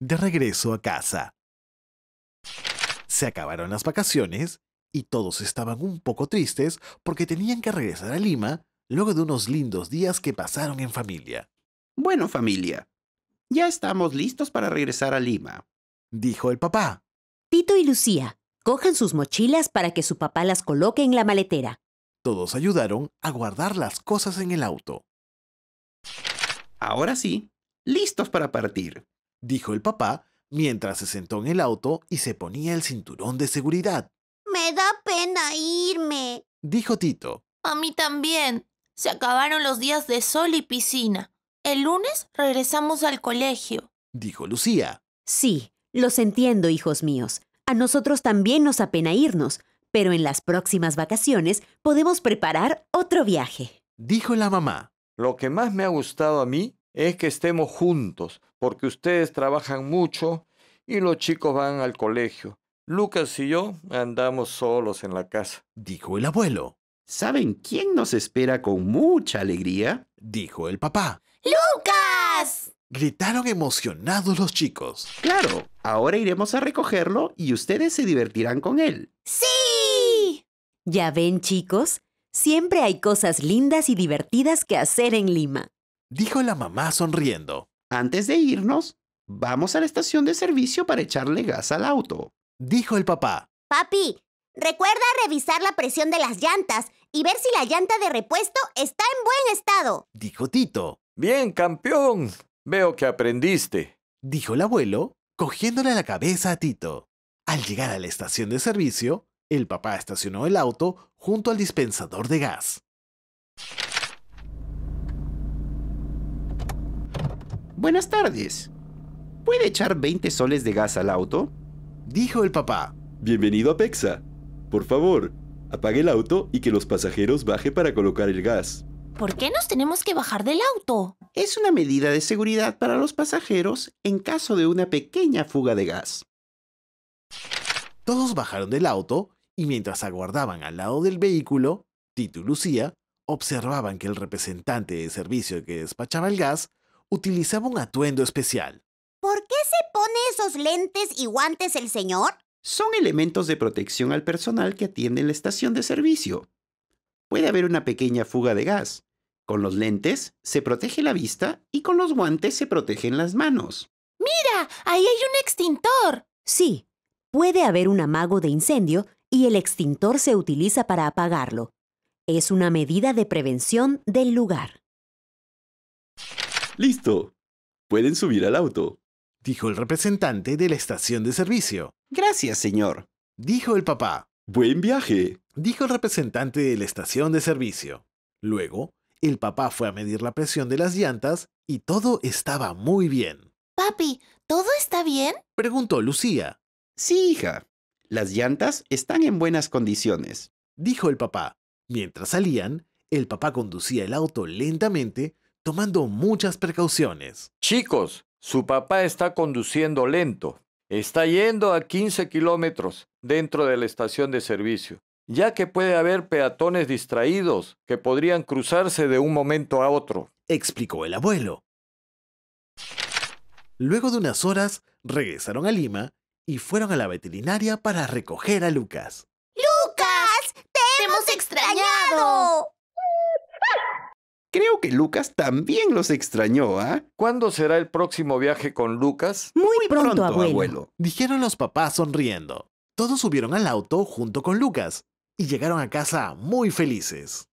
de regreso a casa. Se acabaron las vacaciones y todos estaban un poco tristes porque tenían que regresar a Lima luego de unos lindos días que pasaron en familia. Bueno, familia, ya estamos listos para regresar a Lima, dijo el papá. Tito y Lucía, cojan sus mochilas para que su papá las coloque en la maletera. Todos ayudaron a guardar las cosas en el auto. Ahora sí, listos para partir dijo el papá, mientras se sentó en el auto y se ponía el cinturón de seguridad. Me da pena irme, dijo Tito. A mí también. Se acabaron los días de sol y piscina. El lunes regresamos al colegio, dijo Lucía. Sí, los entiendo, hijos míos. A nosotros también nos apena irnos, pero en las próximas vacaciones podemos preparar otro viaje, dijo la mamá. Lo que más me ha gustado a mí es que estemos juntos, porque ustedes trabajan mucho y los chicos van al colegio. Lucas y yo andamos solos en la casa, dijo el abuelo. ¿Saben quién nos espera con mucha alegría? dijo el papá. ¡Lucas! Gritaron emocionados los chicos. Claro, ahora iremos a recogerlo y ustedes se divertirán con él. ¡Sí! Ya ven, chicos, siempre hay cosas lindas y divertidas que hacer en Lima dijo la mamá sonriendo. Antes de irnos, vamos a la estación de servicio para echarle gas al auto, dijo el papá. Papi, recuerda revisar la presión de las llantas y ver si la llanta de repuesto está en buen estado, dijo Tito. Bien, campeón. Veo que aprendiste, dijo el abuelo, cogiéndole la cabeza a Tito. Al llegar a la estación de servicio, el papá estacionó el auto junto al dispensador de gas. Buenas tardes. ¿Puede echar 20 soles de gas al auto? Dijo el papá. Bienvenido a Pexa. Por favor, apague el auto y que los pasajeros baje para colocar el gas. ¿Por qué nos tenemos que bajar del auto? Es una medida de seguridad para los pasajeros en caso de una pequeña fuga de gas. Todos bajaron del auto y mientras aguardaban al lado del vehículo, Tito y Lucía observaban que el representante de servicio que despachaba el gas utilizaba un atuendo especial. ¿Por qué se pone esos lentes y guantes el señor? Son elementos de protección al personal que atiende la estación de servicio. Puede haber una pequeña fuga de gas. Con los lentes se protege la vista y con los guantes se protegen las manos. ¡Mira! Ahí hay un extintor. Sí, puede haber un amago de incendio y el extintor se utiliza para apagarlo. Es una medida de prevención del lugar. Listo. Pueden subir al auto, dijo el representante de la estación de servicio. Gracias, señor, dijo el papá. Buen viaje, dijo el representante de la estación de servicio. Luego, el papá fue a medir la presión de las llantas y todo estaba muy bien. Papi, ¿todo está bien? preguntó Lucía. Sí, hija. Las llantas están en buenas condiciones, dijo el papá. Mientras salían, el papá conducía el auto lentamente tomando muchas precauciones. Chicos, su papá está conduciendo lento. Está yendo a 15 kilómetros dentro de la estación de servicio, ya que puede haber peatones distraídos que podrían cruzarse de un momento a otro, explicó el abuelo. Luego de unas horas, regresaron a Lima y fueron a la veterinaria para recoger a Lucas. ¡Lucas! ¡Te, hemos extrañado! Creo que Lucas también los extrañó, ¿ah? ¿Cuándo será el próximo viaje con Lucas? Muy, pronto, abuelo. Dijeron los papás sonriendo. Todos subieron al auto junto con Lucas y llegaron a casa muy felices.